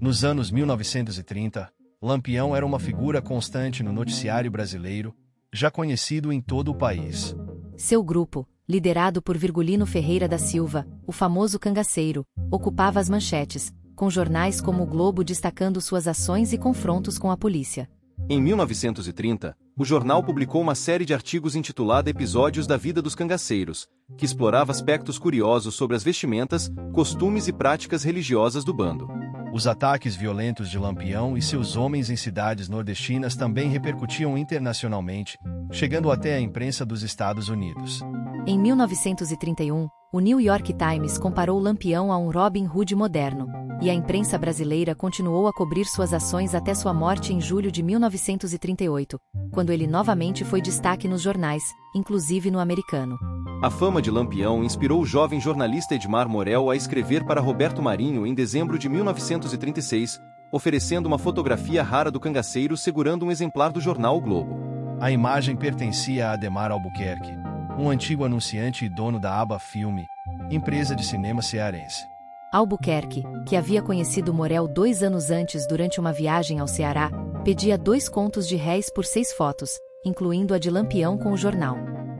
Nos anos 1930, Lampião era uma figura constante no noticiário brasileiro, já conhecido em todo o país. Seu grupo, liderado por Virgulino Ferreira da Silva, o famoso cangaceiro, ocupava as manchetes, com jornais como o Globo destacando suas ações e confrontos com a polícia. Em 1930, o jornal publicou uma série de artigos intitulada Episódios da Vida dos Cangaceiros, que explorava aspectos curiosos sobre as vestimentas, costumes e práticas religiosas do bando. Os ataques violentos de Lampião e seus homens em cidades nordestinas também repercutiam internacionalmente, chegando até a imprensa dos Estados Unidos. Em 1931, o New York Times comparou Lampião a um Robin Hood moderno, e a imprensa brasileira continuou a cobrir suas ações até sua morte em julho de 1938, quando ele novamente foi destaque nos jornais, inclusive no americano. A fama de Lampião inspirou o jovem jornalista Edmar Morel a escrever para Roberto Marinho em dezembro de 1936, oferecendo uma fotografia rara do cangaceiro segurando um exemplar do jornal o Globo. A imagem pertencia a Ademar Albuquerque, um antigo anunciante e dono da Aba Filme, empresa de cinema cearense. Albuquerque, que havia conhecido Morel dois anos antes durante uma viagem ao Ceará, pedia dois contos de réis por seis fotos, incluindo a de Lampião com o jornal.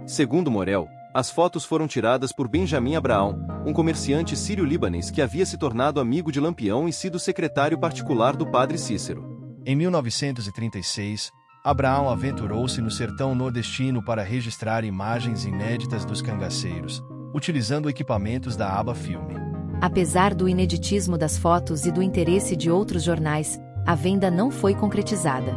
Segundo Morel, as fotos foram tiradas por Benjamin Abraão, um comerciante sírio-libanês que havia se tornado amigo de Lampião e sido secretário particular do padre Cícero. Em 1936, Abraão aventurou-se no sertão nordestino para registrar imagens inéditas dos cangaceiros, utilizando equipamentos da aba filme. Apesar do ineditismo das fotos e do interesse de outros jornais, a venda não foi concretizada.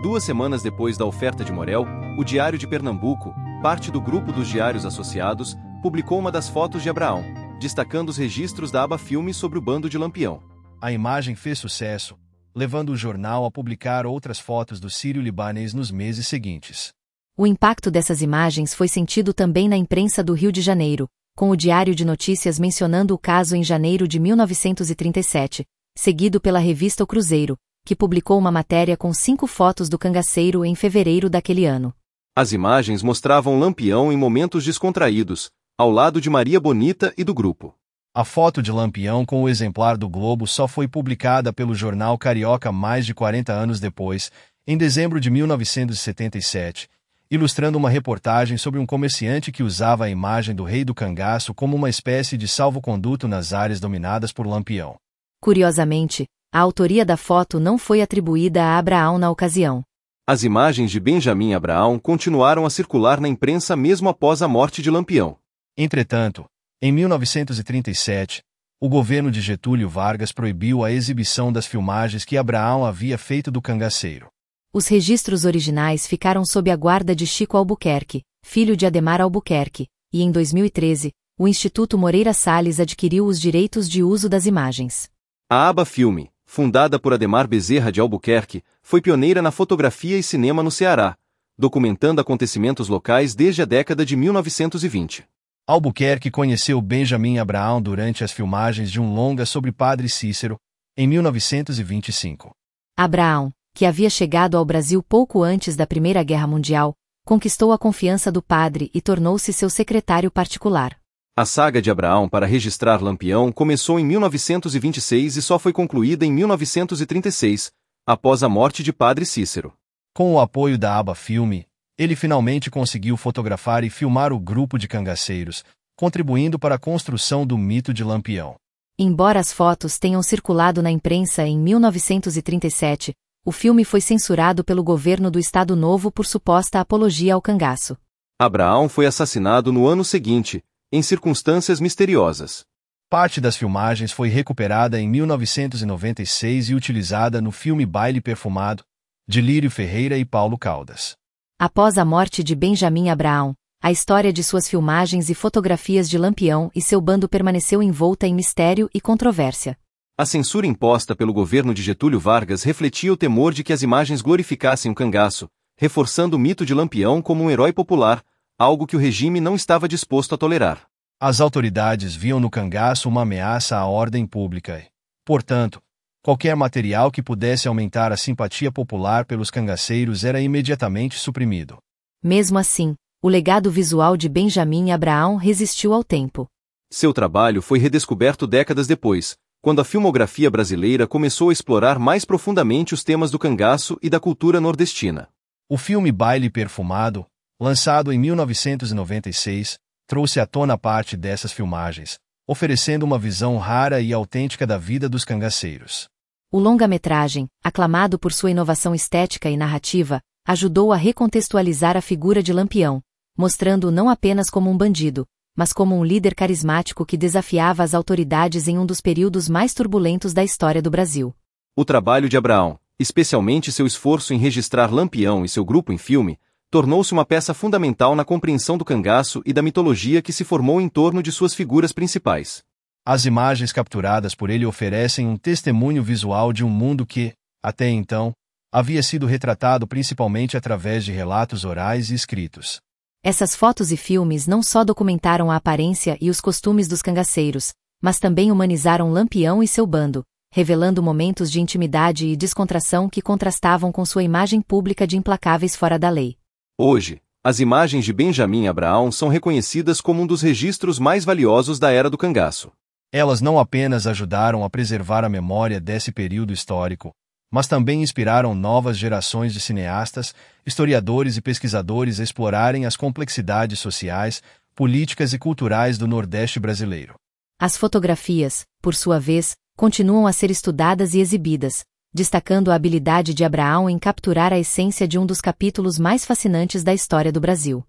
Duas semanas depois da oferta de Morel, o Diário de Pernambuco, parte do grupo dos diários associados, publicou uma das fotos de Abraão, destacando os registros da aba Filme sobre o bando de Lampião. A imagem fez sucesso, levando o jornal a publicar outras fotos do Sírio Libanês nos meses seguintes. O impacto dessas imagens foi sentido também na imprensa do Rio de Janeiro, com o Diário de Notícias mencionando o caso em janeiro de 1937, seguido pela revista O Cruzeiro, que publicou uma matéria com cinco fotos do cangaceiro em fevereiro daquele ano. As imagens mostravam Lampião em momentos descontraídos, ao lado de Maria Bonita e do grupo. A foto de Lampião com o exemplar do Globo só foi publicada pelo jornal Carioca mais de 40 anos depois, em dezembro de 1977, ilustrando uma reportagem sobre um comerciante que usava a imagem do rei do cangaço como uma espécie de salvo-conduto nas áreas dominadas por Lampião. Curiosamente, a autoria da foto não foi atribuída a Abraão na ocasião. As imagens de Benjamin Abraão continuaram a circular na imprensa mesmo após a morte de Lampião. Entretanto, em 1937, o governo de Getúlio Vargas proibiu a exibição das filmagens que Abraão havia feito do cangaceiro. Os registros originais ficaram sob a guarda de Chico Albuquerque, filho de Ademar Albuquerque, e em 2013, o Instituto Moreira Salles adquiriu os direitos de uso das imagens. A aba Filme, fundada por Ademar Bezerra de Albuquerque, foi pioneira na fotografia e cinema no Ceará, documentando acontecimentos locais desde a década de 1920. Albuquerque conheceu Benjamin Abraão durante as filmagens de um longa sobre Padre Cícero, em 1925. Abraão, que havia chegado ao Brasil pouco antes da Primeira Guerra Mundial, conquistou a confiança do padre e tornou-se seu secretário particular. A saga de Abraão para registrar Lampião começou em 1926 e só foi concluída em 1936, após a morte de Padre Cícero. Com o apoio da Aba Filme, ele finalmente conseguiu fotografar e filmar o grupo de cangaceiros, contribuindo para a construção do mito de Lampião. Embora as fotos tenham circulado na imprensa em 1937, o filme foi censurado pelo governo do Estado Novo por suposta apologia ao cangaço. Abraão foi assassinado no ano seguinte, em circunstâncias misteriosas. Parte das filmagens foi recuperada em 1996 e utilizada no filme Baile Perfumado, de Lírio Ferreira e Paulo Caldas. Após a morte de Benjamin Abraão, a história de suas filmagens e fotografias de Lampião e seu bando permaneceu envolta em mistério e controvérsia. A censura imposta pelo governo de Getúlio Vargas refletia o temor de que as imagens glorificassem o cangaço, reforçando o mito de Lampião como um herói popular, algo que o regime não estava disposto a tolerar. As autoridades viam no cangaço uma ameaça à ordem pública e, portanto, qualquer material que pudesse aumentar a simpatia popular pelos cangaceiros era imediatamente suprimido. Mesmo assim, o legado visual de Benjamin Abraão resistiu ao tempo. Seu trabalho foi redescoberto décadas depois, quando a filmografia brasileira começou a explorar mais profundamente os temas do cangaço e da cultura nordestina. O filme Baile Perfumado, lançado em 1996, trouxe à tona parte dessas filmagens, oferecendo uma visão rara e autêntica da vida dos cangaceiros. O longa-metragem, aclamado por sua inovação estética e narrativa, ajudou a recontextualizar a figura de Lampião, mostrando-o não apenas como um bandido, mas como um líder carismático que desafiava as autoridades em um dos períodos mais turbulentos da história do Brasil. O trabalho de Abraão, especialmente seu esforço em registrar Lampião e seu grupo em filme, tornou-se uma peça fundamental na compreensão do cangaço e da mitologia que se formou em torno de suas figuras principais. As imagens capturadas por ele oferecem um testemunho visual de um mundo que, até então, havia sido retratado principalmente através de relatos orais e escritos. Essas fotos e filmes não só documentaram a aparência e os costumes dos cangaceiros, mas também humanizaram Lampião e seu bando, revelando momentos de intimidade e descontração que contrastavam com sua imagem pública de implacáveis fora da lei. Hoje, as imagens de Benjamin Abraão são reconhecidas como um dos registros mais valiosos da era do cangaço. Elas não apenas ajudaram a preservar a memória desse período histórico, mas também inspiraram novas gerações de cineastas, historiadores e pesquisadores a explorarem as complexidades sociais, políticas e culturais do Nordeste brasileiro. As fotografias, por sua vez, continuam a ser estudadas e exibidas, destacando a habilidade de Abraão em capturar a essência de um dos capítulos mais fascinantes da história do Brasil.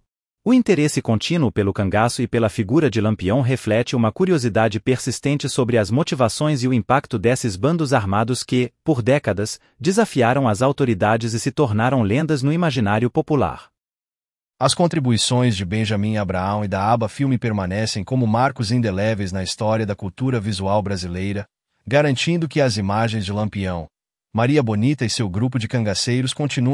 O interesse contínuo pelo cangaço e pela figura de Lampião reflete uma curiosidade persistente sobre as motivações e o impacto desses bandos armados que, por décadas, desafiaram as autoridades e se tornaram lendas no imaginário popular. As contribuições de Benjamin Abraão e da Aba Filme permanecem como marcos indeléveis na história da cultura visual brasileira, garantindo que as imagens de Lampião, Maria Bonita e seu grupo de cangaceiros continuem